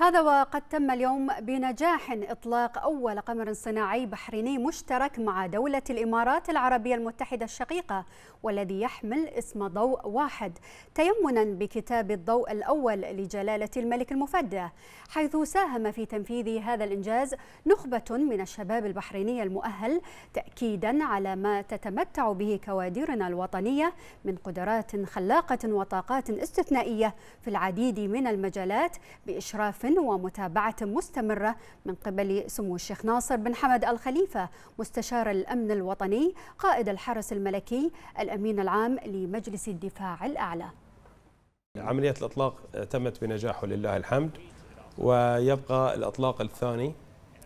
هذا وقد تم اليوم بنجاح إطلاق أول قمر صناعي بحريني مشترك مع دولة الإمارات العربية المتحدة الشقيقة والذي يحمل اسم ضوء واحد تيمنا بكتاب الضوء الأول لجلالة الملك المفدى حيث ساهم في تنفيذ هذا الإنجاز نخبة من الشباب البحريني المؤهل تأكيدا على ما تتمتع به كوادرنا الوطنية من قدرات خلاقة وطاقات استثنائية في العديد من المجالات بإشراف ومتابعة مستمرة من قبل سمو الشيخ ناصر بن حمد الخليفة مستشار الأمن الوطني قائد الحرس الملكي الأمين العام لمجلس الدفاع الأعلى عملية الإطلاق تمت بنجاح ولله الحمد ويبقى الإطلاق الثاني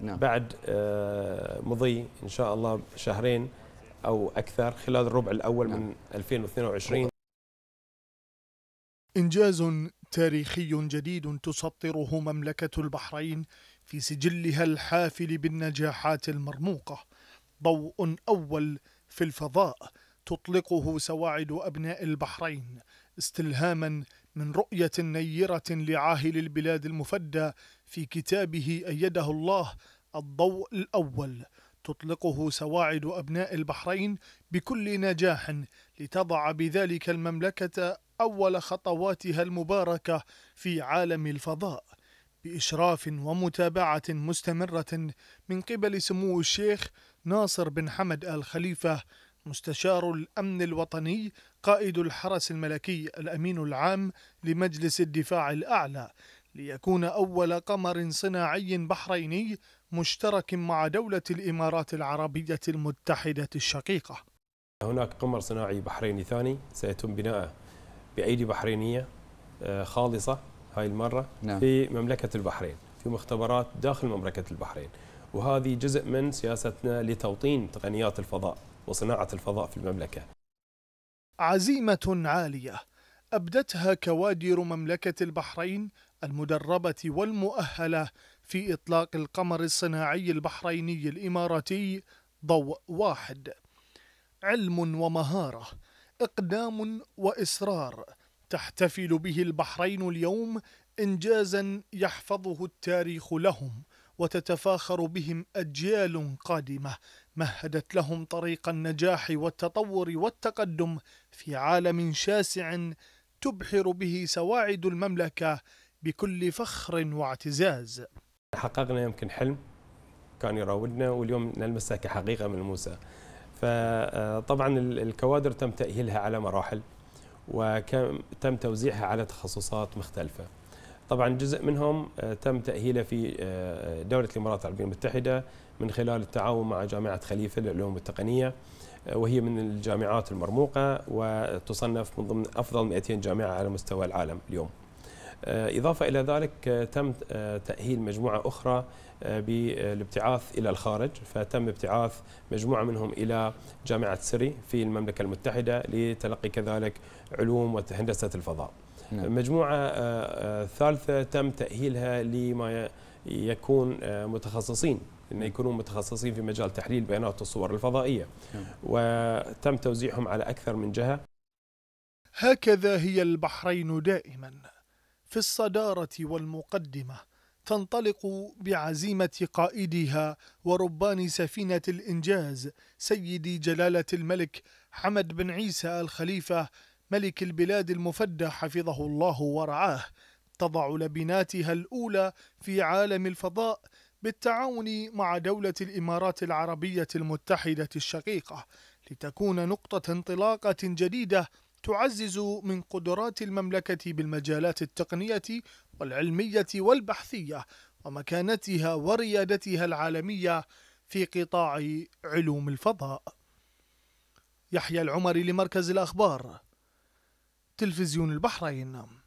نعم. بعد آه، مضي إن شاء الله شهرين أو أكثر خلال الربع الأول نعم. من 2022 إنجاز تاريخي جديد تسطره مملكة البحرين في سجلها الحافل بالنجاحات المرموقة ضوء أول في الفضاء تطلقه سواعد أبناء البحرين استلهاما من رؤية نيرة لعاهل البلاد المفدى في كتابه أيده الله الضوء الأول تطلقه سواعد أبناء البحرين بكل نجاح لتضع بذلك المملكة أول خطواتها المباركة في عالم الفضاء بإشراف ومتابعة مستمرة من قبل سمو الشيخ ناصر بن حمد آل خليفة مستشار الأمن الوطني قائد الحرس الملكي الأمين العام لمجلس الدفاع الأعلى ليكون أول قمر صناعي بحريني مشترك مع دولة الإمارات العربية المتحدة الشقيقة هناك قمر صناعي بحريني ثاني سيتم بناءه بايدي بحرينيه آه، خالصه هاي المره نعم. في مملكه البحرين في مختبرات داخل مملكه البحرين وهذه جزء من سياستنا لتوطين تقنيات الفضاء وصناعه الفضاء في المملكه عزيمه عاليه ابدتها كوادر مملكه البحرين المدربه والمؤهله في اطلاق القمر الصناعي البحريني الاماراتي ضوء واحد علم ومهاره إقدام وإصرار تحتفل به البحرين اليوم إنجازا يحفظه التاريخ لهم وتتفاخر بهم أجيال قادمة مهدت لهم طريق النجاح والتطور والتقدم في عالم شاسع تبحر به سواعد المملكة بكل فخر واعتزاز حققنا يمكن حلم كان يراودنا واليوم نلمسه كحقيقة ملموسة فطبعا الكوادر تم تأهيلها على مراحل وتم توزيعها على تخصصات مختلفة طبعا جزء منهم آه، تم تأهيله في آه، دولة الإمارات العربية المتحدة من خلال التعاون مع جامعة خليفة للعلوم والتقنية آه، وهي من الجامعات المرموقة وتصنف من ضمن أفضل 200 جامعة على مستوى العالم اليوم آه، إضافة إلى ذلك آه، تم آه، تأهيل مجموعة أخرى بالابتعاث إلى الخارج فتم ابتعاث مجموعة منهم إلى جامعة سري في المملكة المتحدة لتلقي كذلك علوم وهندسة الفضاء نعم. مجموعة ثالثة تم تأهيلها لما يكون متخصصين أن نعم. يكونوا متخصصين في مجال تحليل بيانات الصور الفضائية نعم. وتم توزيعهم على أكثر من جهة هكذا هي البحرين دائماً في الصدارة والمقدمة تنطلق بعزيمة قائدها وربان سفينة الإنجاز سيدي جلالة الملك حمد بن عيسى الخليفة ملك البلاد المفدى حفظه الله ورعاه تضع لبناتها الأولى في عالم الفضاء بالتعاون مع دولة الإمارات العربية المتحدة الشقيقة لتكون نقطة انطلاقة جديدة تعزز من قدرات المملكة بالمجالات التقنية والعلمية والبحثية ومكانتها وريادتها العالمية في قطاع علوم الفضاء. يحيى العمري لمركز الأخبار تلفزيون البحرين